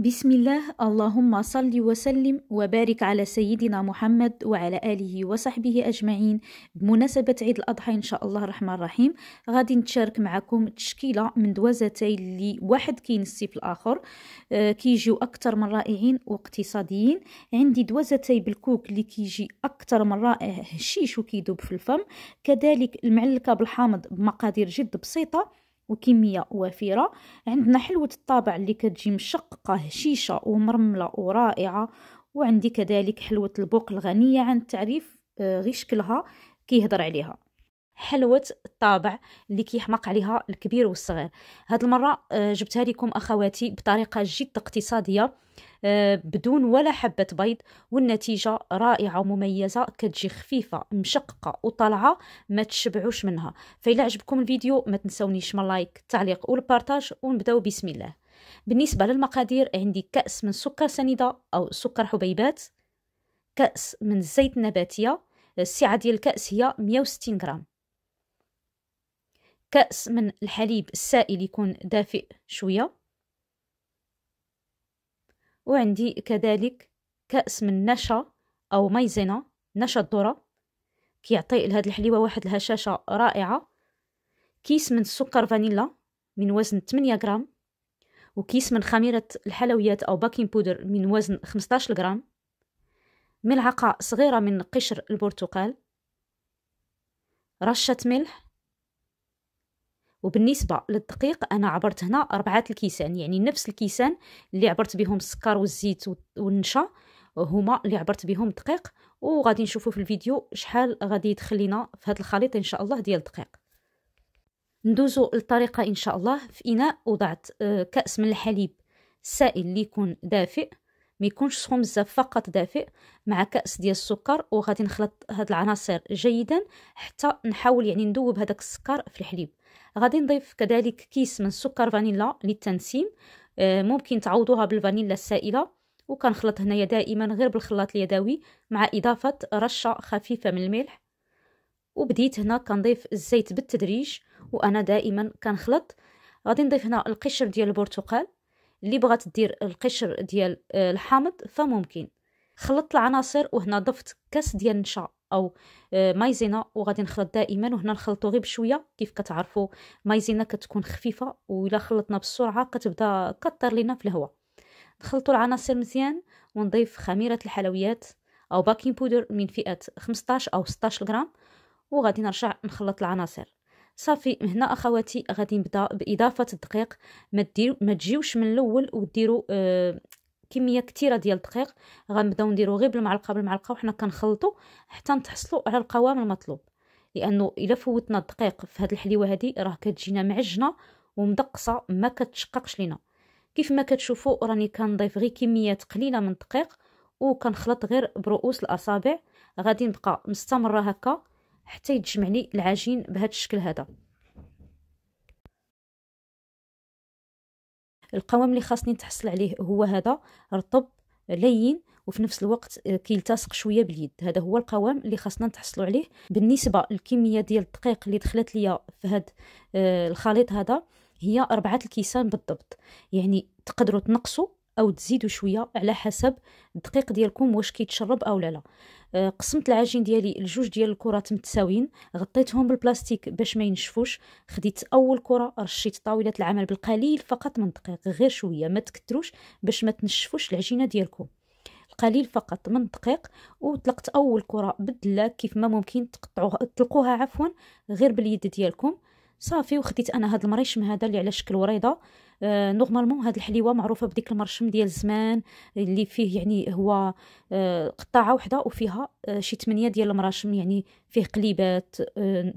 بسم الله اللهم صل وسلم وبارك على سيدنا محمد وعلى آله وصحبه أجمعين بمناسبة عيد الأضحى إن شاء الله الرحمن الرحيم غادي نتشارك معكم تشكيلة من دوازتي اللي واحد كينسي في الآخر آه، كيجيو أكثر من رائعين واقتصاديين عندي دوازتي بالكوك اللي كيجي أكثر من رائع هشيش وكيدوب في الفم كذلك المعلكة بالحامض بمقادير جد بسيطة وكمية وفيرة عندنا حلوة الطابع اللي كتجي مشققة هشيشة ومرملة ورائعة وعندي كذلك حلوة البوق الغنية عن التعريف آه، غير شكلها كيهضر عليها حلوة الطابع اللي كيحماق عليها الكبير والصغير هاد المرة آه، جبتها لكم أخواتي بطريقة جد اقتصادية آه، بدون ولا حبة بيض والنتيجة رائعة ومميزة كتجي خفيفة مشققة وطلعة ما تشبعوش منها فإلا عجبكم الفيديو ما تنسونيش من لايك تعليق والبارتاج ونبدأ بسم الله بالنسبة للمقادير عندي كأس من سكر سنيدة أو سكر حبيبات كأس من الزيت النباتية السعة ديال الكأس هي 160 غرام كأس من الحليب السائل يكون دافئ شوية وعندي كذلك كأس من نشا أو مايزينا نشا الذرة كيعطي لهاد الحليوة واحد الهشاشة رائعة كيس من السكر فانيلا من وزن 8 غرام وكيس من خميرة الحلويات أو باكين بودر من وزن 15 غرام ملعقة صغيرة من قشر البرتقال رشة ملح وبالنسبه للدقيق انا عبرت هنا اربعه الكيسان يعني نفس الكيسان اللي عبرت بهم السكر والزيت والنشا هما اللي عبرت بهم دقيق وغادي نشوفوا في الفيديو شحال غادي يدخلينا في هذا الخليط ان شاء الله ديال الدقيق ندوزو الطريقة ان شاء الله في اناء وضعت آه، كاس من الحليب السائل اللي يكون دافئ ما يكونش سخون بزاف فقط دافئ مع كاس ديال السكر وغادي نخلط هاد العناصر جيدا حتى نحاول يعني ندوب هذاك السكر في الحليب غادي نضيف كذلك كيس من سكر فانيلا للتنسيم آه، ممكن تعوضوها بالفانيلا السائله وكنخلط هنايا دائما غير بالخلاط اليدوي مع اضافه رشه خفيفه من الملح وبديت هنا كنضيف الزيت بالتدريج وانا دائما كنخلط غادي نضيف هنا القشر ديال البرتقال اللي بغات دير القشر ديال آه، الحامض فممكن خلطت العناصر وهنا ضفت كاس ديال النشا او آه، مايزينا وغادي نخلط دائما وهنا نخلطو غير بشويه كيف كتعرفوا مايزينا كتكون خفيفه وإلا خلطنا بسرعه كتبدا كطر لينا في الهواء نخلطوا العناصر مزيان ونضيف خميره الحلويات او باكين بودر من فئه 15 او 16 غرام وغادي نرجع نخلط العناصر صافي هنا اخواتي غادي نبدا باضافه الدقيق ما دير ما تجيوش من الاول وديروا آه كميه كثيره ديال الدقيق غنبداو نديرو غير بالمعلقه بالمعلقه وحنا كنخلطو حتى نتحصلوا على القوام المطلوب لانه الا فوتنا الدقيق في هذه الحليوه هذه راه كتجينا معجنه ومدقصه ما كتشققش لينا كيف ما كتشوفوا راني كنضيف غير كميات قليله من الدقيق وكنخلط غير برؤوس الاصابع غادي نبقى مستمره هكا حتى يتجمع لي العجين بهذا الشكل هذا القوام اللي خاصني نتحصل عليه هو هذا رطب لين وفي نفس الوقت آه، كيلتصق شويه باليد هذا هو القوام اللي خاصنا نتحصلوا عليه بالنسبه للكميه ديال الدقيق اللي دخلت ليا في هذا آه، الخليط هذا هي أربعة الكيسان بالضبط يعني تقدروا تنقصوا او تزيدوا شويه على حسب الدقيق ديالكم واش كيتشرب او لا لا آه، قسمت العجين ديالي لجوج ديال الكرات متساويين غطيتهم بالبلاستيك باش ما ينشفوش خديت اول كره رشيت طاوله العمل بالقليل فقط من دقيق غير شويه ما تكتروش باش ما تنشفوش العجينه ديالكم قليل فقط من دقيق وطلقت اول كره بالدلاك كيف ما ممكن تقطعوها تطلقوها عفوا غير باليد ديالكم صافي وخديت انا هاد المريشم هذا اللي على شكل وريضه آه، نورمالمون هاد الحليوه معروفه بديك المرشم ديال زمان اللي فيه يعني هو آه، قطاعه وحده وفيها آه، شي 8 ديال المراشم يعني فيه قليبات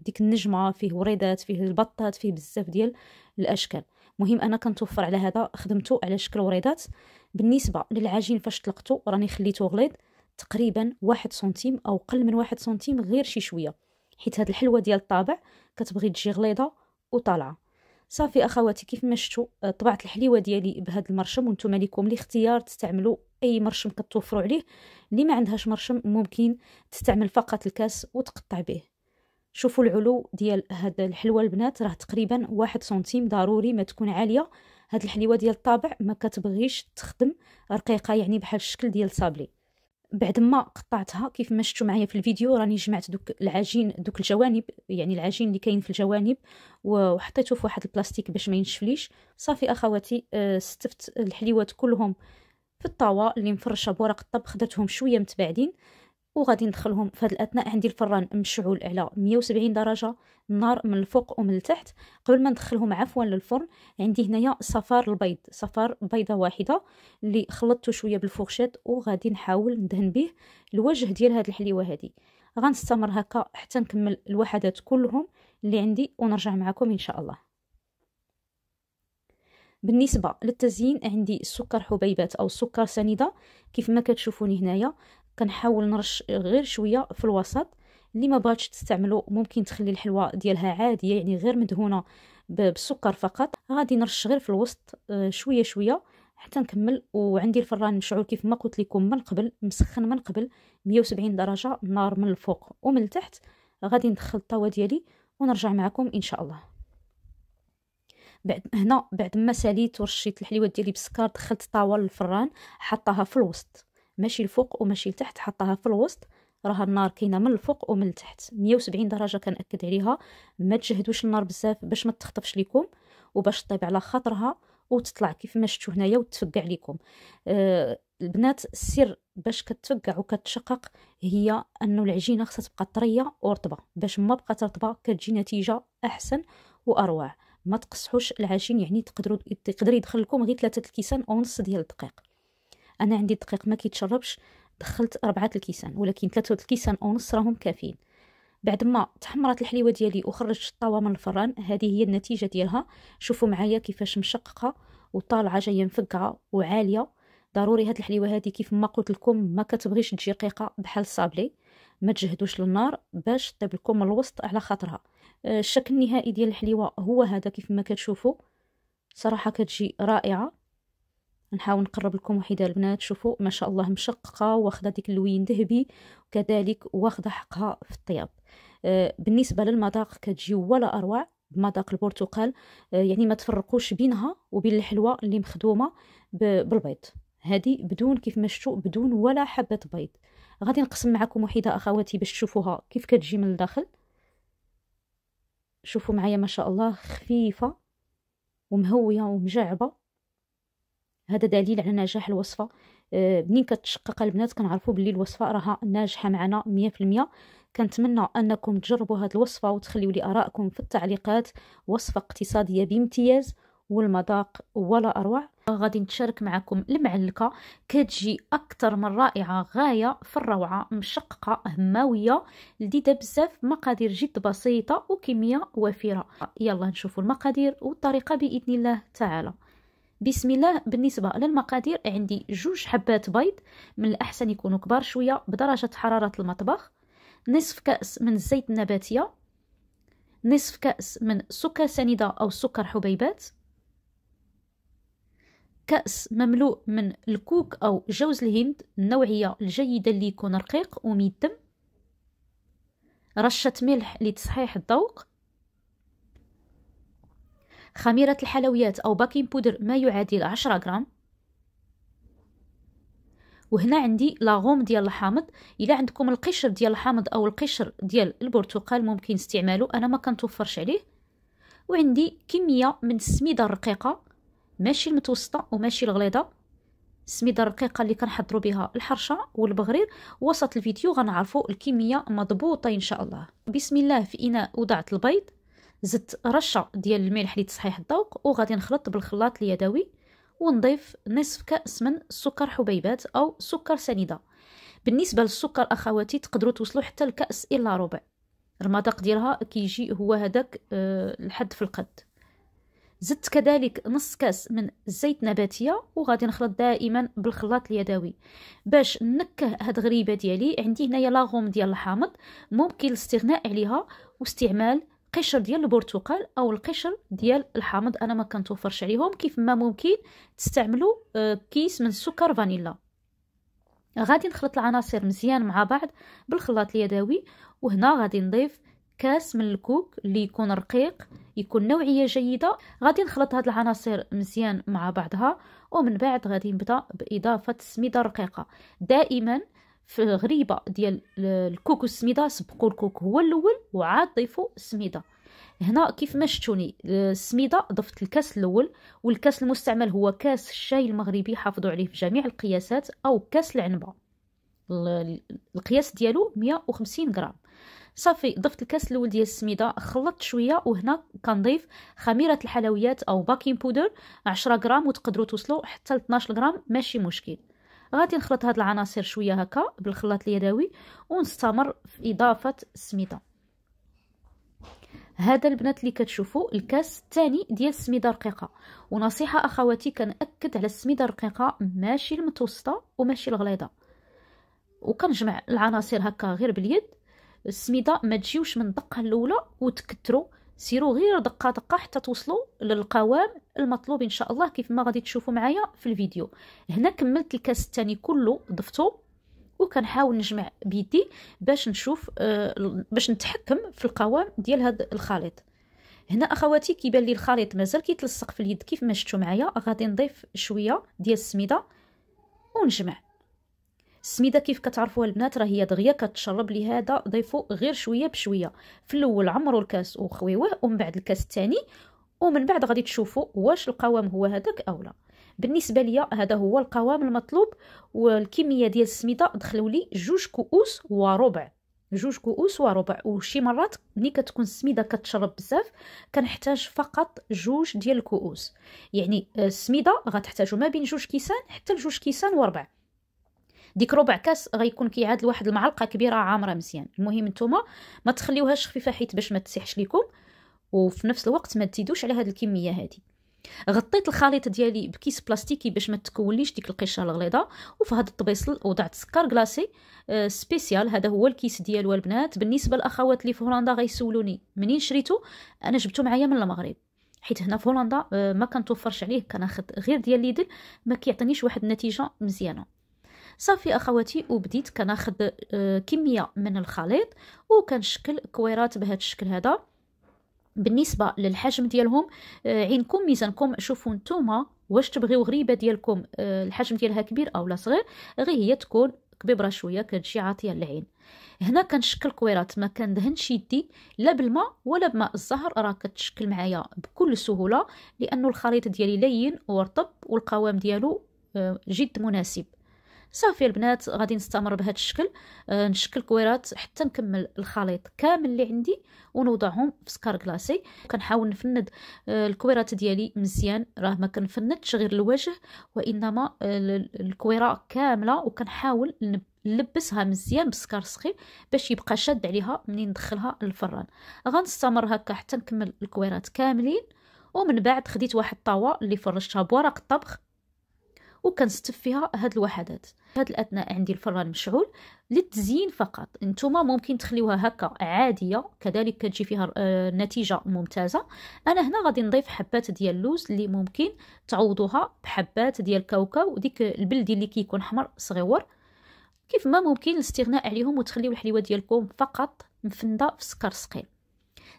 ديك النجمه فيه وريدات فيه البطات فيه بزاف ديال الاشكال مهم انا كنتوفر على هذا خدمته على شكل وريدات بالنسبه للعجين فاش طلقته راني خليته غليظ تقريبا واحد سنتيم او قل من واحد سنتيم غير شي شويه حيت هاد الحلوه ديال الطابع كتبغي تجي غليظه وطالعه صافي اخواتي كيف ما شفتوا آه، طبعت الحليوه ديالي بهذا المرشم وانتم ليكم الاختيار تستعملوا اي مرشم كتوفروا عليه اللي ما عندهاش مرشم ممكن تستعمل فقط الكاس وتقطع به شوفوا العلو ديال هاد الحلوه البنات راه تقريبا واحد سنتيم ضروري ما تكون عاليه هاد الحليوه ديال الطابع ما كتبغيش تخدم رقيقه يعني بحال الشكل ديال صابلي بعد ما قطعتها كيف ما شفتوا معايا في الفيديو راني جمعت دوك العجين دوك الجوانب يعني العجين اللي كاين في الجوانب وحطيته في واحد البلاستيك باش ما ينشفليش صافي اخواتي استفت آه، الحليوات كلهم في الطاوه اللي مفرشه بورق الطبخ درتهم شويه متباعدين وغادي ندخلهم في هذه الاثناء عندي الفران مشعول على 170 درجه النار من الفوق ومن التحت قبل ما ندخلهم عفوا للفرن عندي هنايا صفار البيض صفار بيضه واحده اللي خلطته شويه بالفورشيت وغادي نحاول ندهن به الوجه ديال هذه الحليوه هذه غنستمر هكا حتى نكمل الوحدات كلهم اللي عندي ونرجع معكم ان شاء الله بالنسبه للتزيين عندي السكر حبيبات او السكر سنيده كيف ما كتشوفوني هنايا كنحاول نرش غير شويه في الوسط اللي ما بغاتش تستعملو ممكن تخلي الحلوى ديالها عاديه يعني غير مدهونه بالسكر فقط غادي نرش غير في الوسط آه، شويه شويه حتى نكمل وعندي الفران مشعول كيف ما قلت لكم من قبل مسخن من قبل 170 درجه النار من الفوق ومن التحت غادي ندخل الطاوه ديالي ونرجع معكم ان شاء الله بعد هنا بعد ما ساليت ورشيت الحليوات ديالي بالسكر دخلت الطاوه للفران حطاها في الوسط ماشي الفوق وماشي لتحت حطها في الوسط راها النار كاينه من الفوق ومن التحت 170 درجه كنأكد عليها ما تجهدوش النار بزاف باش ما تخطفش ليكم وباش طيب على خاطرها وتطلع كيف ما شفتوا هنايا وتفقع ليكم آه البنات السر باش كتفقع وكتشقق هي انه العجينه خصها تبقى طريه ورطبه باش ما بقات رطبه كتجي نتيجه احسن واروع ما تقصحوش العجين يعني تقدروا تقدر يدخل لكم غير ثلاثه الكيسان ونص ديال الدقيق انا عندي الدقيق ما كيتشربش دخلت أربعة الكيسان ولكن ثلاثة الكيسان ونص راهم كافيين بعد ما تحمرت الحليوه ديالي وخرجت الطاوه من الفران هذه هي النتيجه ديالها شوفوا معايا كيفاش مشققه وطالعه جايه مفقعه وعاليه ضروري هاد الحليوه هادي كيف ما قلت لكم ما كتبغيش تجي رقيقه بحال صابلي ما تجهدوش للنار باش طيب لكم من الوسط على خاطرها آه، الشكل النهائي ديال الحليوه هو هذا كيف ما كتشوفوا صراحه كتجي رائعه نحاول نقرب لكم وحده البنات شوفوا ما شاء الله مشققه واخده ديك اللوين ذهبي وكذلك واخده حقها في الطياب آه بالنسبه للمذاق كتجي ولا اروع بمذاق البرتقال آه يعني ما تفرقوش بينها وبين الحلوه اللي مخدومه بالبيض هذه بدون كيف ما بدون ولا حبه بيض غادي نقسم معكم وحده اخواتي باش تشوفوها كيف كتجي من الداخل شوفوا معايا ما شاء الله خفيفه ومهويه ومجعبه هذا دليل على نجاح الوصفه آه، منين كتشقق البنات كنعرفوا بلي الوصفه راها ناجحه معنا مية المية كنتمنى انكم تجربوا هذه الوصفه وتخليوا لي أراءكم في التعليقات وصفه اقتصاديه بامتياز والمذاق ولا اروع غادي نتشارك معكم المعلكه كتجي اكثر من رائعه غايه في الروعه مشققه هماويه لذيذه بزاف مقادير جد بسيطه وكميه وفيره يلا نشوفوا المقادير والطريقه باذن الله تعالى بسم الله بالنسبة للمقادير عندي جوج حبات بيض من الأحسن يكونوا كبار شوية بدرجة حرارة المطبخ نصف كأس من الزيت النباتية نصف كأس من سكر سنيدة أو سكر حبيبات كأس مملوء من الكوك أو جوز الهند النوعية الجيدة اللي يكون رقيق وميدم رشة ملح لتصحيح الذوق خميرة الحلويات أو باكين بودر ما يعادل عشرة غرام وهنا عندي لاغوم ديال الحامض الا عندكم القشر ديال الحامض او القشر ديال البرتقال ممكن استعماله انا ما كنتوفرش عليه وعندي كميه من السميده الرقيقه ماشي المتوسطه وماشي الغليظه السميده الرقيقه اللي كنحضروا بها الحرشه والبغرير وسط الفيديو غنعرفوا الكميه مضبوطه ان شاء الله بسم الله في اناء وضعت البيض زدت رشه ديال الملح لتصحيح الذوق وغادي نخلط بالخلاط اليدوي ونضيف نصف كاس من سكر حبيبات او سكر سنيده بالنسبه للسكر اخواتي تقدروا توصلوا حتى الكاس الا ربع المذاق ديالها كيجي هو هذاك أه الحد في القد زدت كذلك نص كاس من زيت نباتيه وغادي نخلط دائما بالخلاط اليدوي باش نكه هاد غريبه ديالي عندي هنايا لاغوم ديال الحامض ممكن الاستغناء عليها واستعمال القشر ديال البرتقال او القشر ديال الحامض انا ما كنتوفرش عليهم كيف ما ممكن تستعملوا آه، كيس من السكر فانيلا غادي نخلط العناصر مزيان مع بعض بالخلاط اليدوي وهنا غادي نضيف كاس من الكوك اللي يكون رقيق يكون نوعيه جيده غادي نخلط هاد العناصر مزيان مع بعضها ومن بعد غادي نبدا باضافه السميده الرقيقه دائما آه في غريبه ديال الكوك والسميده سبقوا الكوك هو الاول وعاد ضيفوا السميده هنا كيف ما شفتوني السميده ضفت الكاس الاول والكاس المستعمل هو كاس الشاي المغربي حافظوا عليه في جميع القياسات او كاس العنبه القياس ديالو 150 غرام صافي ضفت الكاس الاول ديال السميده خلطت شويه وهنا كنضيف خميره الحلويات او باكين بودر 10 غرام وتقدروا توصلوا حتى ل 12 غرام ماشي مشكل غادي نخلط هاد العناصر شويه هكا بالخلاط اليدوي ونستمر في اضافه السميده هذا البنات اللي كتشوفوا الكاس الثاني ديال السميده الرقيقه ونصيحه اخواتي كنأكد على السميده الرقيقه ماشي المتوسطه وماشي الغليظه وكنجمع العناصر هكا غير باليد السميده ما تجيوش من الدقه الاولى وتكثروا سيروا غير دقه دقه حتى توصلوا للقوام المطلوب ان شاء الله كيف ما غادي تشوفوا معايا في الفيديو هنا كملت الكاس الثاني كله ضفته وكنحاول نجمع بيدي باش نشوف آه باش نتحكم في القوام ديال هذا الخليط هنا اخواتي كيبان لي الخليط مازال كيتلصق في اليد كيف ما شفتوا معايا غادي نضيف شويه ديال السميده ونجمع السميده كيف كتعرفوها البنات راه هي دغيا كتشرب لهذا ضيفوا غير شويه بشويه في الاول عمروا الكاس وخويوه ومن بعد الكاس الثاني ومن بعد غادي تشوفوا واش القوام هو هذاك او لا بالنسبه ليا هذا هو القوام المطلوب والكميه ديال السميده دخلوا لي جوج كؤوس وربع جوج كؤوس وربع وشي مرات ملي كتكون السميده كتشرب بزاف كنحتاج فقط جوج ديال الكؤوس يعني آه، السميده غتحتاجوا ما بين جوج كيسان حتى لجوج كيسان وربع ديك ربع كاس غيكون كيعادل واحد المعلقه كبيره عامره مزيان المهم نتوما ما تخليوهاش خفيفه حيت باش ما تسيحش ليكم وفي نفس الوقت ما تزيدوش على هذه الكميه هذه غطيت الخليط ديالي بكيس بلاستيكي باش ما تكونليش ديك القشره الغليظه وفي هذا الطبيصل وضعت سكر كلاصي آه، سبيسيال هذا هو الكيس ديالو البنات بالنسبه للاخوات اللي في هولندا غيسولوني منين شريتو انا جبته معايا من المغرب حيت هنا في هولندا آه، ما كنتوفرش عليه كناخد غير ديال ليدل ما كيعطينيش واحد النتيجه مزيانه صافي اخواتي وبديت كناخذ آه، كميه من الخليط وكنشكل كويرات بهذا الشكل هذا بالنسبه للحجم ديالهم آه، عينكم ميزانكم شوفوا نتوما واش تبغيو غريبه ديالكم آه، الحجم ديالها كبير او لا صغير غير هي تكون كبيبره شويه كتجي عاطيه للعين هنا كنشكل كويرات ما كندهنش يدي لا بالماء ولا بماء الزهر راه كتشكل معايا بكل سهوله لانه الخليط ديالي لين ورطب والقوام ديالو جد مناسب صافي البنات غادي نستمر بهذا الشكل آه نشكل كويرات حتى نكمل الخليط كامل اللي عندي ونوضعهم في سكار كلاسي كنحاول نفند آه الكويرات ديالي مزيان راه ما كنفندش غير الوجه وانما آه الكويره كامله وكنحاول نلبسها مزيان بسكار سخين باش يبقى شاد عليها منين ندخلها للفران غنستمر هكا حتى نكمل الكويرات كاملين ومن بعد خديت واحد الطاوه اللي فرشتها بورق الطبخ وكنستف فيها هاد الوحدات هاد الاثناء عندي الفران مشعول للتزيين فقط نتوما ممكن تخليوها هكا عاديه كذلك كتجي فيها آه، نتيجه ممتازه انا هنا غادي نضيف حبات ديال اللوز اللي ممكن تعوضوها بحبات ديال الكاوكاو ديك البلدي اللي كيكون كي حمر صغيور كيف ما ممكن الاستغناء عليهم وتخليو الحليوه ديالكم فقط مفنده في سكر ثقيل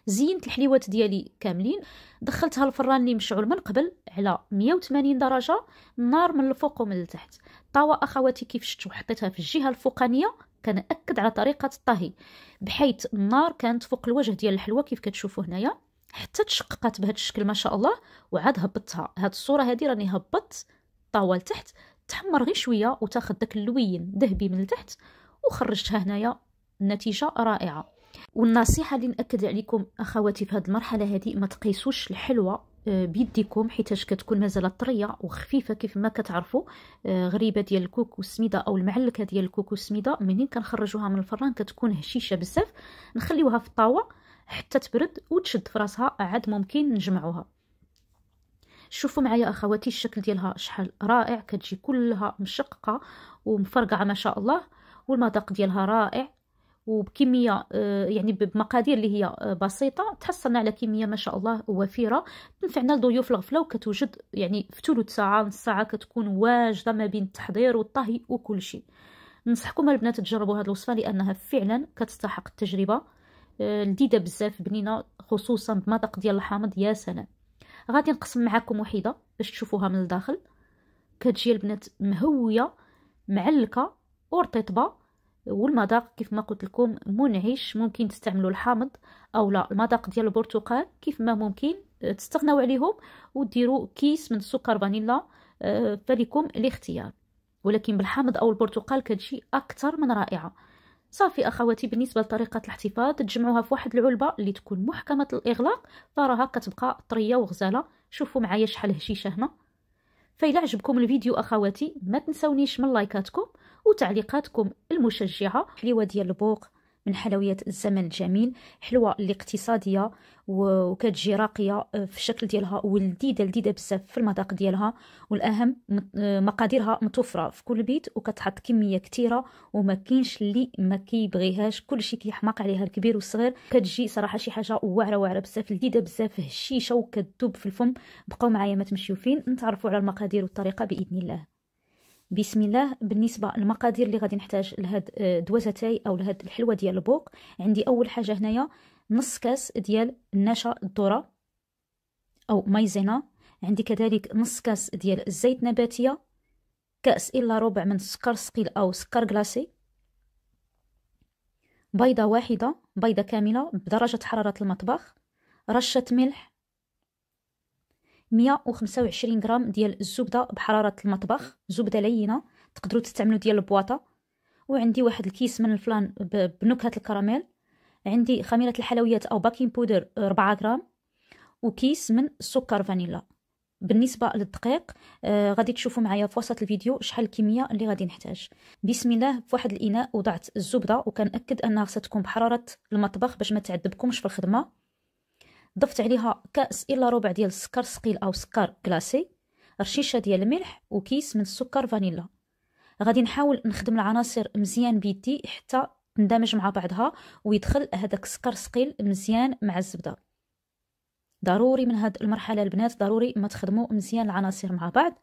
زينت الحليوات ديالي كاملين دخلتها الفران اللي مشعول من قبل على 180 درجه النار من الفوق ومن التحت طاوة اخواتي كيف شفتوا حطيتها في الجهه الفوقانيه كنأكد على طريقه الطهي بحيث النار كانت فوق الوجه ديال الحلوى كيف كتشوفوا هنايا حتى تشققات بهذا الشكل ما شاء الله وعاد هبطتها هاد الصوره هذه راني هبطت الطاوه لتحت تحمر غير شويه وتاخذ داك اللوين ذهبي من التحت وخرجتها هنايا النتيجه رائعه والنصيحه اللي ناكد عليكم اخواتي في هذه المرحله هذه ما تقيسوش الحلوه آه، بيديكم حيتاش كتكون مازال طريه وخفيفه كيف ما كتعرفوا آه، غريبه ديال الكوكو السميده او المعلكه ديال الكوكو السميده منين كنخرجوها من الفران كتكون هشيشه بزاف نخليوها في الطاوه حتى تبرد وتشد في راسها عاد ممكن نجمعوها شوفوا معايا اخواتي الشكل ديالها شحال رائع كتجي كلها مشققه ومفرقعه ما شاء الله والمذاق ديالها رائع وبكميه آه، يعني بمقادير اللي هي آه، بسيطه تحصلنا على كميه ما شاء الله وفيره تنفعنا لضيوف الغفله وكتوجد يعني في ثلث ساعه نص ساعه كتكون واجده ما بين التحضير والطهي وكل شيء ننصحكم البنات تجربوا هذه الوصفه لانها فعلا كتستحق التجربه آه، لذيذه بزاف بنينه خصوصا بمذاق ديال الحامض يا سلام غادي نقسم معكم وحده باش تشوفوها من الداخل كتجي البنات مهويه معلكه ورطيطبه والمذاق كيف ما قلت لكم منعش ممكن تستعملوا الحامض او لا المذاق ديال البرتقال كيف ما ممكن آه، تستغناو عليهم وديروا كيس من السكر فانيلا آه، فلكم الاختيار ولكن بالحامض او البرتقال كتجي اكثر من رائعه صافي اخواتي بالنسبه لطريقه الاحتفاظ تجمعوها في واحد العلبه اللي تكون محكمه الاغلاق فراها كتبقى طريه وغزاله شوفوا معايا شحال هشيشه هنا فإذا عجبكم الفيديو اخواتي ما تنسونيش من لايكاتكم وتعليقاتكم المشجعه حلوه ديال البوق من حلويات الزمن الجميل حلوه اللي اقتصاديه وكتجي راقيه آه، في الشكل ديالها ولديدة لديدة بزاف في المذاق ديالها والاهم آه، مقاديرها متوفره في كل بيت وكتحط كميه كثيره وما كينش اللي ما كيبغيهاش كلشي كيحماق عليها الكبير والصغير كتجي صراحه شي حاجه واعره واعره بزاف لديدة بزاف هشيشه وكتذوب في الفم بقاو معايا ما تمشيو فين نتعرفوا على المقادير والطريقه باذن الله بسم الله بالنسبه للمقادير اللي غادي نحتاج لهاد آه، دوازه تاي او لهاد الحلوه ديال البوق عندي اول حاجه هنايا نص كاس ديال النشا الذره او مايزينا عندي كذلك نص كاس ديال الزيت نباتيه كاس الا ربع من السكر ثقيل او سكر كلاصي بيضه واحده بيضه كامله بدرجه حراره المطبخ رشه ملح 125 غرام ديال الزبده بحراره المطبخ زبده لينه تقدروا تستعملوا ديال البواطه وعندي واحد الكيس من الفلان بنكهه الكراميل عندي خميره الحلويات او باكين بودر 4 غرام وكيس من السكر فانيلا بالنسبه للدقيق آه غادي تشوفوا معايا في وسط الفيديو شحال الكميه اللي غادي نحتاج بسم الله في واحد الاناء وضعت الزبده وكنأكد انها خاصها تكون بحراره المطبخ باش ما تعذبكمش في الخدمه ضفت عليها كاس الا ربع ديال السكر ثقيل او سكر كلاسي رشيشه ديال الملح وكيس من السكر فانيلا غادي نحاول نخدم العناصر مزيان بيدي حتى تندمج مع بعضها ويدخل هذاك السكر ثقيل مزيان مع الزبده ضروري من هاد المرحله البنات ضروري ما تخدموا مزيان العناصر مع بعض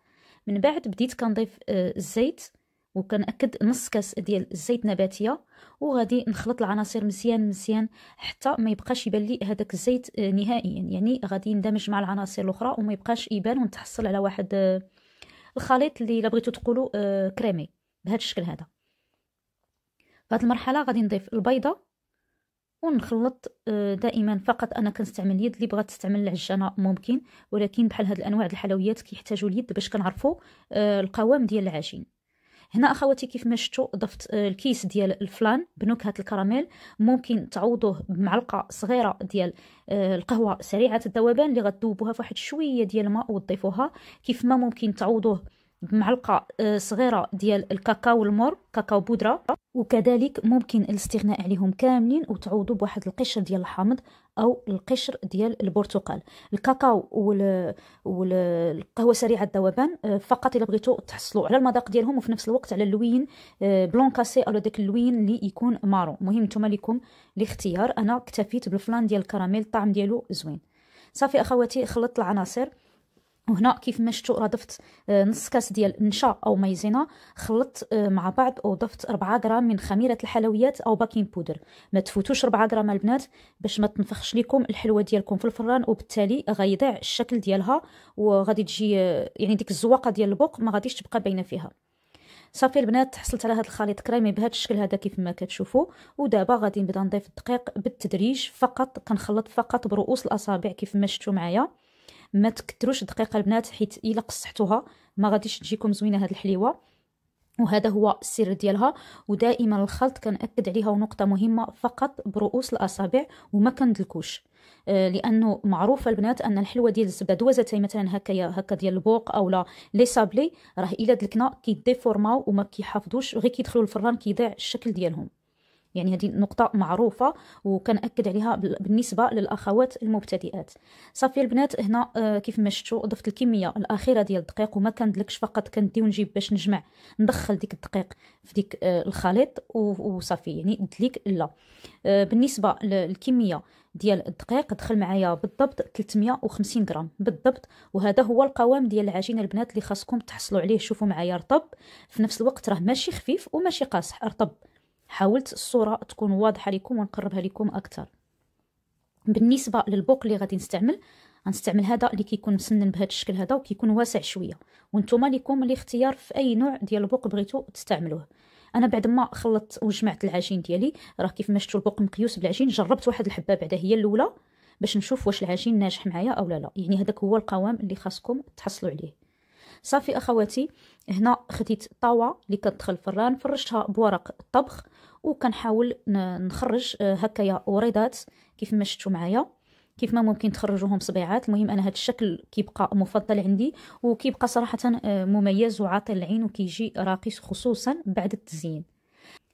من بعد بديت كنضيف آه، الزيت وكنأكد نص كاس ديال الزيت نباتيه وغادي نخلط العناصر مزيان مزيان حتى ما يبقاش يبان لي هذاك الزيت آه، نهائيا يعني غادي يندمج مع العناصر الاخرى وما يبقاش يبان ونتحصل على واحد آه، الخليط اللي الا بغيتو تقولوا آه، كريمي بهذا الشكل هذا فهاد المرحله غادي نضيف البيضه ونخلط دائما فقط انا كنستعمل اليد اللي بغات تستعمل العجانه ممكن ولكن بحال هاد الانواع د الحلويات كيحتاجوا اليد باش كنعرفوا القوام ديال العجين هنا اخواتي كيف ما شفتوا ضفت آه، الكيس ديال الفلان بنكهه الكراميل ممكن تعوضوه بمعلقه صغيره ديال آه، القهوه سريعه الذوبان اللي غتذوبوها فواحد شويه ديال الماء وتضيفوها كيف ما ممكن تعوضوه بمعلقه آه، صغيره ديال الكاكاو المر كاكاو بودره وكذلك ممكن الاستغناء عليهم كاملين وتعوضوا بواحد القشر ديال الحامض او القشر ديال البرتقال الكاكاو والقهوه سريعه الذوبان آه، فقط الا بغيتو تحصلوا على المذاق ديالهم وفي نفس الوقت على اللوين آه، بلون كاسي او داك اللوين اللي يكون مارون مهم نتوما ليكم الاختيار انا اكتفيت بالفلان ديال الكراميل الطعم ديالو زوين صافي اخواتي خلطت العناصر وهنا كيف ما شفتوا راه ضفت آه، نص كاس ديال النشا او مايزينا خلطت آه، مع بعض وضفت 4 غرام من خميره الحلويات او باكين بودر ما تفوتوش 4 غرام البنات باش ما تنفخش لكم الحلوه ديالكم في الفران وبالتالي غيضيع الشكل ديالها وغادي تجي آه، يعني ديك الزواقه ديال البوق ما غاديش تبقى باينه فيها صافي البنات حصلت على هذا الخليط كريمي بهذا الشكل هذا كيف ما كتشوفوا ودابا غادي نبدا نضيف الدقيق بالتدريج فقط كنخلط فقط برؤوس الاصابع كيف ما شفتوا معايا ما تكتروش دقيقه البنات حيت الا قصحتوها ما غاديش تجيكم زوينه هاد الحليوه وهذا هو السر ديالها ودائما الخلط كنأكد عليها ونقطه مهمه فقط برؤوس الاصابع وما كندلكوش آه، لانه معروفه البنات ان الحلوه ديال الزبده دوزتي مثلا هكايا هكا ديال البوق اولا لي سابلي راه الا دلكنا كيديفورماو وما كيحافظوش غير كيدخلوا الفران كيضيع الشكل ديالهم يعني هذه نقطة معروفة وكنأكد عليها بالنسبة للأخوات المبتدئات صافي البنات هنا آه، كيف ما شفتوا ضفت الكمية الأخيرة ديال الدقيق وما كندلكش فقط كندي ونجيب باش نجمع ندخل ديك الدقيق في ديك آه، الخليط وصافي يعني دليك لا آه، بالنسبة للكمية ديال الدقيق دخل معايا بالضبط 350 غرام بالضبط وهذا هو القوام ديال العجينه البنات اللي خاصكم تحصلوا عليه شوفوا معايا رطب في نفس الوقت راه ماشي خفيف وماشي قاصح رطب حاولت الصوره تكون واضحه لكم ونقربها لكم اكثر بالنسبه للبوق اللي غادي نستعمل غنستعمل هذا اللي كيكون مسنن بهذا الشكل هذا وكيكون واسع شويه وانتم لكم الاختيار في اي نوع ديال البوق بغيتو تستعملوه انا بعد ما خلطت وجمعت العجين ديالي راه كيف ما شفتوا البوق مقيوس بالعجين جربت واحد الحبه بعدا هي الاولى باش نشوف واش العجين ناجح معايا او لا لا يعني هذاك هو القوام اللي خاصكم تحصلوا عليه صافي اخواتي هنا خديت طاوه اللي كتدخل الفران فرشتها بورق الطبخ وكنحاول نخرج آه، هكايا وريضات كيف ما شفتوا معايا كيف ما ممكن تخرجوهم صبيعات المهم انا هذا الشكل كيبقى مفضل عندي وكيبقى صراحه آه، مميز وعاطي العين وكيجي راقص خصوصا بعد التزيين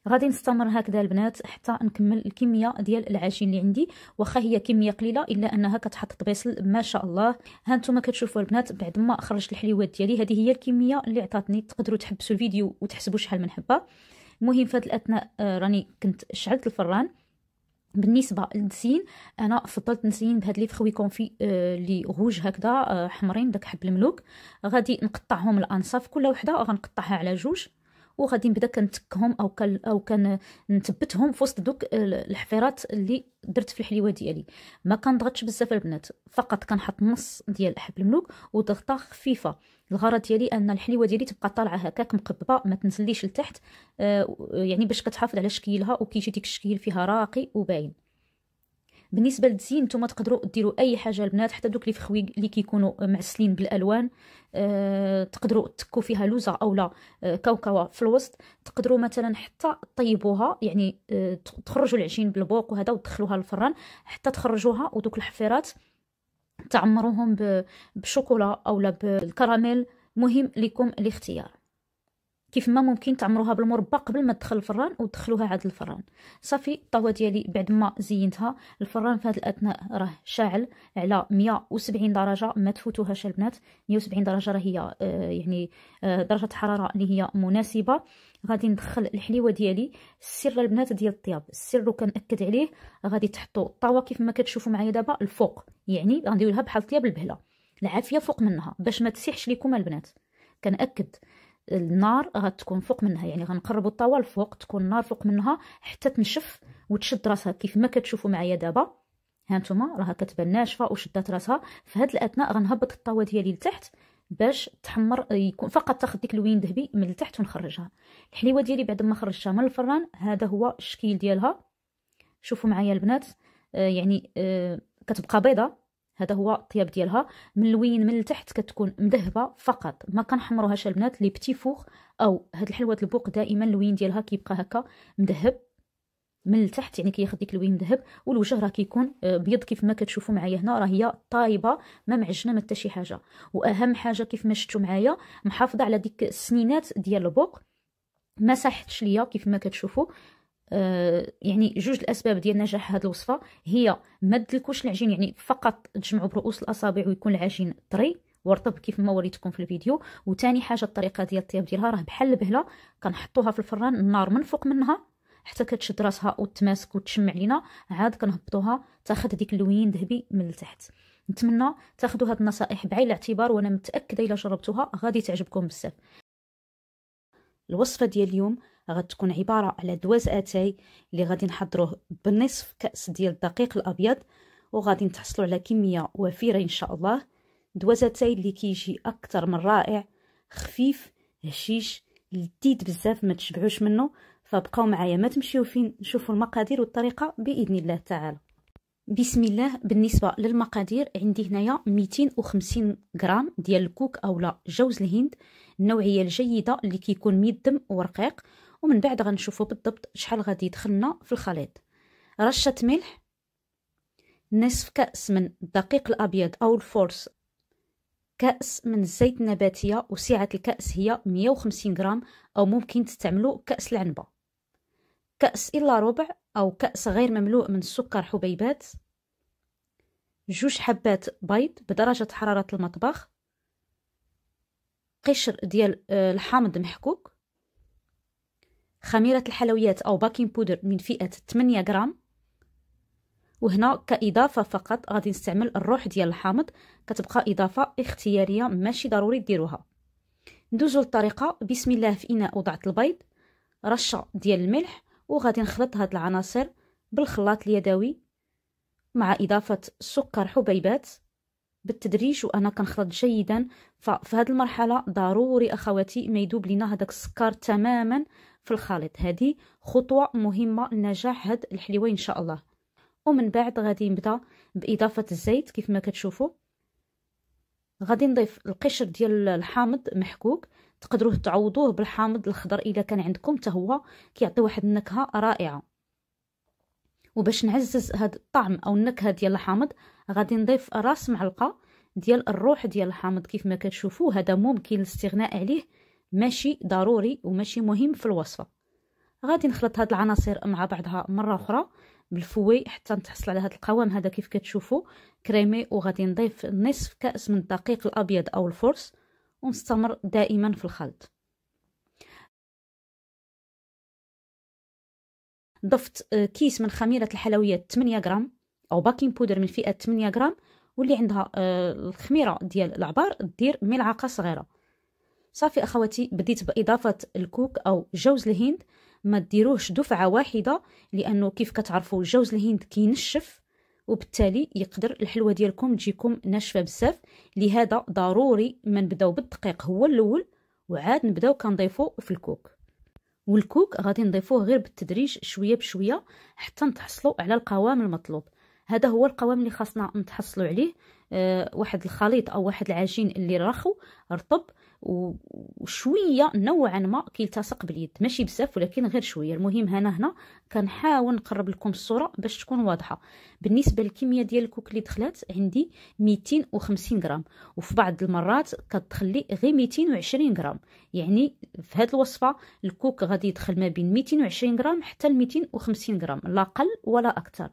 غادي نستمر هكذا البنات حتى نكمل الكميه ديال العجين اللي عندي واخا هي كميه قليله الا انها كتحط طبيصل ما شاء الله ها نتوما كتشوفوا البنات بعد ما خرجت الحليوات ديالي هذه هي الكميه اللي عطاتني تقدروا تحبسوا الفيديو وتحسبوا شحال من حبه المهم في هذه الاثناء آه، راني كنت شعلت الفران بالنسبه للتزيين انا فضلت نزين بهاد لي فخوي كونفي اللي آه، غوج هكذا آه، حمرين داك حب الملوك غادي نقطعهم الانصاف كل وحده غنقطعها على جوج وغادي نبدا كنتكهم او كان او كنثبتهم في وسط دوك الحفيرات اللي درت في الحليوه ديالي ما كنضغطش بزاف البنات فقط كنحط نص ديال حب الملوك وضغطه خفيفه الغرض ديالي ان الحليوه ديالي تبقى طالعه هكاك مقببه ما تنزليش لتحت آه يعني باش كتحافظ على شكلها وكيجي ديك الشكل فيها راقي وباين بالنسبه للتزيين نتوما تقدروا ديروا اي حاجه البنات حتى دوك لي فخوي اللي كيكونوا معسلين بالالوان أه تقدروا تكو فيها لوزه اولا آه، كوكوه في الوسط تقدروا مثلا حتى طيبوها يعني أه تخرجوا العجين بالبوق وهذا وتدخلوها للفران حتى تخرجوها ودوك الحفيرات تعمروهم بشوكولا اولا بالكراميل مهم لكم الاختيار كيف ما ممكن تعمروها بالمربى قبل ما تدخل الفران وتدخلوها عاد الفران صافي الطاوه ديالي بعد ما زينتها الفران في هذا الاثناء راه شاعل على 170 درجه ما تفوتوهاش البنات 170 درجه راه هي آه يعني آه درجه حراره اللي هي مناسبه غادي ندخل الحليوه ديالي السر البنات ديال الطياب السر كنأكد عليه غادي تحطوا الطاوه كيف ما كتشوفوا معايا دابا الفوق يعني غنديروها بحال الطياب البهله العافيه فوق منها باش ما تسيحش لكم البنات كنأكد النار غتكون فوق منها يعني غنقربوا الطاوه الفوق تكون النار فوق منها حتى تنشف وتشد راسها كيف ما كتشوفوا معايا دابا هانتوما راها كتبان ناشفه وشدات راسها في هذا الاثناء غنهبط الطاوه ديالي لتحت باش تحمر يكون فقط تاخذ ديك اللوين ذهبي من التحت ونخرجها الحليوه ديالي بعد ما خرجتها من الفران هذا هو الشكل ديالها شوفوا معايا البنات آه، يعني آه، كتبقى بيضه هذا هو الطياب ديالها من الوين من التحت كتكون مذهبه فقط ما كنحمروهاش البنات لي بتي فوخ او هاد الحلوه البوق دائما الوين ديالها كيبقى هكا مذهب من التحت يعني كياخذ ديك الوين مذهب والوجه راه كيكون آه، بيض كيف ما كتشوفوا معايا هنا راه هي طايبه ما معجنه ما حتى شي حاجه واهم حاجه كيف ما شفتوا معايا محافظه على ديك السنينات ديال البوق ما ساحتش ليا كيف ما كتشوفوا آه، يعني جوج الاسباب ديال نجاح هذه الوصفه هي ما تدلكوش العجين يعني فقط تجمعوا برؤوس الاصابع ويكون العجين طري ورطب كيف ما وريتكم في الفيديو وثاني حاجه الطريقه ديال الطياب ديالها راه بحال البهله كنحطوها في الفران النار من فوق منها حتى كتشد راسها وتماسك وتشمع لينا عاد كنهبطوها تاخذ هذيك اللوين ذهبي من التحت نتمنى تاخذوا هاد النصائح بعين الاعتبار وانا متاكده الا جربتوها غادي تعجبكم بزاف الوصفه ديال اليوم غتكون عباره على دواز اتاي اللي غادي نحضروه بنصف كاس ديال الدقيق الابيض وغادي تحصلوا على كميه وفيره ان شاء الله دواز اتاي اللي كيجي اكثر من رائع خفيف هشيش لذيذ بزاف ما تشبعوش منه فبقاو معايا ما تمشيو فين نشوفوا المقادير والطريقه باذن الله تعالى بسم الله بالنسبه للمقادير عندي هنايا 250 غرام ديال الكوك اولا جوز الهند النوعيه الجيده اللي كيكون ميدم ورقيق ومن بعد غنشوفو بالضبط شحال غادي يدخلنا في الخليط رشه ملح نصف كاس من الدقيق الابيض او الفورس كاس من الزيت النباتيه وسعه الكاس هي 150 غرام او ممكن تستعملوا كاس العنبه كاس الا ربع او كاس غير مملوء من السكر حبيبات جوج حبات بيض بدرجه حراره المطبخ قشر ديال آه، الحامض محكوك خميرة الحلويات أو باكين بودر من فئة 8 غرام وهنا كإضافة فقط غادي نستعمل الروح ديال الحامض كتبقى إضافة اختيارية ماشي ضروري ديروها ندوزو للطريقة بسم الله في إناء وضعت البيض رشة ديال الملح وغادي نخلط هاد العناصر بالخلاط اليدوي مع إضافة سكر حبيبات بالتدريج وأنا كنخلط جيدا ففي هاد المرحلة ضروري أخواتي ما يدوب لينا هداك السكر تماما في الخليط هذه خطوه مهمه لنجاح هاد الحليوه ان شاء الله ومن بعد غادي نبدا باضافه الزيت كيف ما كتشوفوا غادي نضيف القشر ديال الحامض محكوك تقدروه تعوضوه بالحامض الخضر الا كان عندكم حتى هو كيعطي واحد النكهه رائعه وباش نعزز هاد الطعم او النكهه ديال الحامض غادي نضيف راس معلقه ديال الروح ديال الحامض كيف ما كتشوفوا هذا ممكن الاستغناء عليه ماشي ضروري وماشي مهم في الوصفه غادي نخلط هاد العناصر مع بعضها مره اخرى بالفوي حتى نتحصل على هاد القوام هذا كيف كتشوفوا كريمي وغادي نضيف نصف كاس من الدقيق الابيض او الفرص ونستمر دائما في الخلط ضفت آه، كيس من خميره الحلويات 8 غرام او باكين بودر من فئه 8 غرام واللي عندها آه، الخميره ديال العبار دير ملعقه صغيره صافي اخواتي بديت باضافه الكوك او جوز الهند ما ديروهش دفعه واحده لانه كيف كتعرفوا جوز الهند كينشف وبالتالي يقدر الحلوه ديالكم تجيكم ناشفه بزاف لهذا ضروري ما نبداو بالدقيق هو الاول وعاد نبداو كنضيفو في الكوك والكوك غادي نضيفوه غير بالتدريج شويه بشويه حتى نتحصلوا على القوام المطلوب هذا هو القوام اللي خاصنا نتحصلوا عليه أه واحد الخليط او واحد العجين اللي راخو رطب وشويه نوعا ما كيلتصق باليد ماشي بزاف ولكن غير شويه المهم هنا هنا كنحاول نقرب لكم الصوره باش تكون واضحه بالنسبه للكميه ديال الكوك اللي دخلت عندي 250 غرام وفي بعض المرات كتخلي غير 220 غرام يعني في هذه الوصفه الكوك غادي يدخل ما بين 220 غرام حتى ل 250 غرام لا اقل ولا اكثر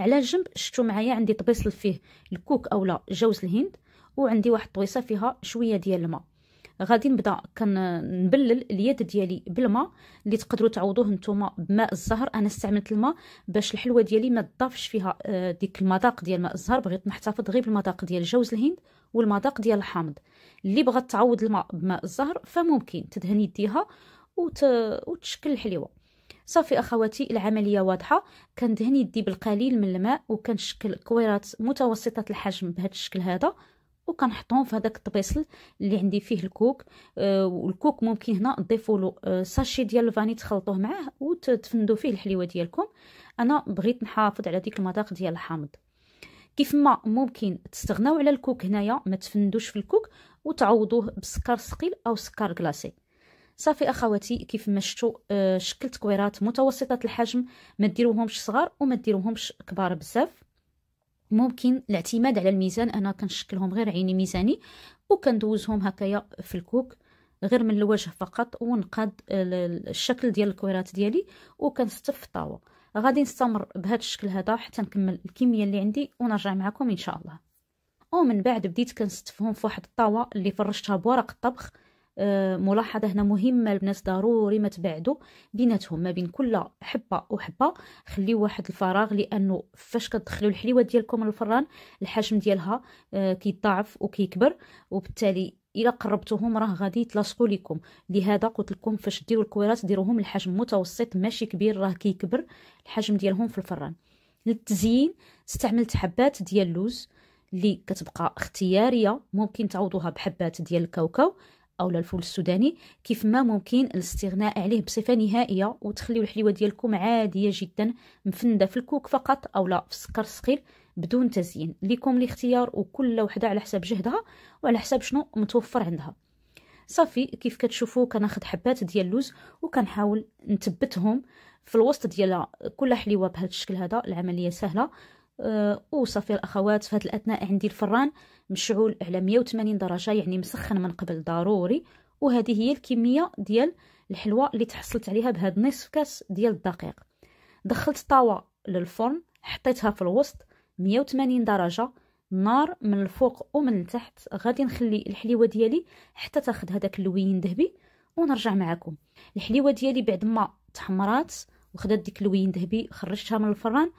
على جنب شفتوا معايا عندي طبيصل فيه الكوك اولا جوز الهند وعندي واحد الطويصه فيها شويه ديال الماء غادي نبدا كنبلل اليد ديالي بالماء اللي تقدروا تعوضوه نتوما بماء الزهر انا استعملت الماء باش الحلوه ديالي ما تضافش فيها آه، ديك المذاق ديال ماء الزهر بغيت نحتفظ غير بالمذاق ديال جوز الهند والمذاق ديال الحامض اللي بغات تعوض الماء بماء الزهر فممكن تدهن يديها وت... وتشكل الحلوه صافي اخواتي العمليه واضحه كندهن يدي بالقليل من الماء وكنشكل كويرات متوسطه الحجم بهذا الشكل هذا وكنحطهم في هذاك الطبيصل اللي عندي فيه الكوك آه، والكوك ممكن هنا تضيفوا له آه، ساشي ديال الفاني تخلطوه معاه وتفندوا فيه الحليوه ديالكم انا بغيت نحافظ على ديك المذاق ديال الحامض كيف ما ممكن تستغناو على الكوك هنايا ما تفندوش في الكوك وتعوضوه بسكر ثقيل او سكر كلاصي صافي اخواتي كيف ما شفتوا آه، شكل تكويرات متوسطه الحجم ما ديروهمش صغار وما ديروهمش كبار بزاف ممكن الاعتماد على الميزان انا كنشكلهم غير عيني ميزاني وكندوزهم هكايا في الكوك غير من الوجه فقط ونقاد الشكل ديال الكويرات ديالي وكنستف في الطاوه غادي نستمر بهذا الشكل هذا حتى نكمل الكميه اللي عندي ونرجع معكم ان شاء الله ومن بعد بديت كنستفهم في واحد الطاوه اللي فرشتها بورق الطبخ آه، ملاحظه هنا مهمه البنات ضروري ما تبعدوا بيناتهم ما بين كل حبه وحبه خليو واحد الفراغ لانه فاش كتدخلوا الحليوه ديالكم للفران الحجم ديالها آه، كيتضاعف وكيكبر وبالتالي الى قربتوهم راه غادي يتلاصقوا لكم لهذا قلت لكم فاش ديروا الكويرات ديروهم الحجم متوسط ماشي كبير راه كيكبر الحجم ديالهم في الفران للتزيين استعملت حبات ديال اللوز اللي كتبقى اختياريه ممكن تعوضوها بحبات ديال الكاوكاو او الفول السوداني كيف ما ممكن الاستغناء عليه بصفه نهائيه وتخليو الحلوه ديالكم عاديه جدا مفنده في الكوك فقط او لا في السكر الصغير بدون تزيين ليكم الاختيار وكل وحده على حسب جهدها وعلى حسب شنو متوفر عندها صافي كيف كتشوفوا كناخذ حبات ديال اللوز وكنحاول نثبتهم في الوسط ديال كل حليوه بهذا الشكل هذا العمليه سهله أه، وصافي الاخوات في هذا الاثناء عندي الفران مشعول على 180 درجه يعني مسخن من قبل ضروري وهذه هي الكميه ديال الحلوى اللي تحصلت عليها بهذا نصف كاس ديال الدقيق دخلت طاوه للفرن حطيتها في الوسط 180 درجه نار من الفوق ومن التحت غادي نخلي الحليوه ديالي حتى تاخذ هذاك اللوين ذهبي ونرجع معكم الحليوه ديالي بعد ما تحمرات وخدات ديك اللوين ذهبي خرجتها من الفران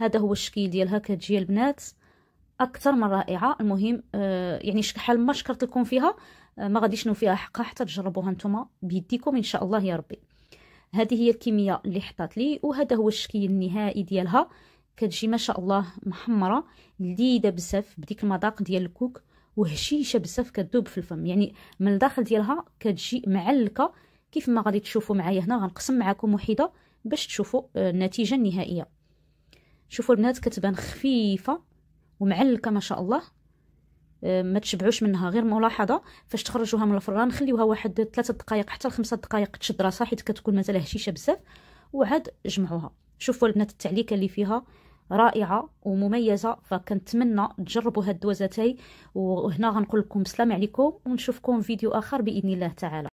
هذا هو الشكل ديالها كتجي البنات اكثر من رائعه المهم آه، يعني شحال ما شكرت لكم فيها آه، ما غاديش نو فيها حقها حتى تجربوها نتوما بيديكم ان شاء الله يا ربي هذه هي الكميه اللي حطات لي وهذا هو الشكل النهائي ديالها كتجي ما شاء الله محمره لذيذه بزاف بديك المذاق ديال الكوك وهشيشه بزاف كتذوب في الفم يعني من الداخل ديالها كتجي معلكه كيف ما غادي تشوفوا معايا هنا غنقسم معكم وحده باش تشوفوا آه، النتيجه النهائيه شوفوا البنات كتبان خفيفه ومعلكه ما شاء الله آه، ما تشبعوش منها غير ملاحظه فاش تخرجوها من الفران خليوها واحد 3 دقائق حتى لخمسة دقائق تشد راسها حيت كتكون مازال هشيشه بزاف وعاد جمعوها شوفوا البنات التعليكه اللي فيها رائعه ومميزه فكنتمنى تجربوا هاد الدوزاتاي وهنا غنقول لكم السلام عليكم ونشوفكم فيديو اخر باذن الله تعالى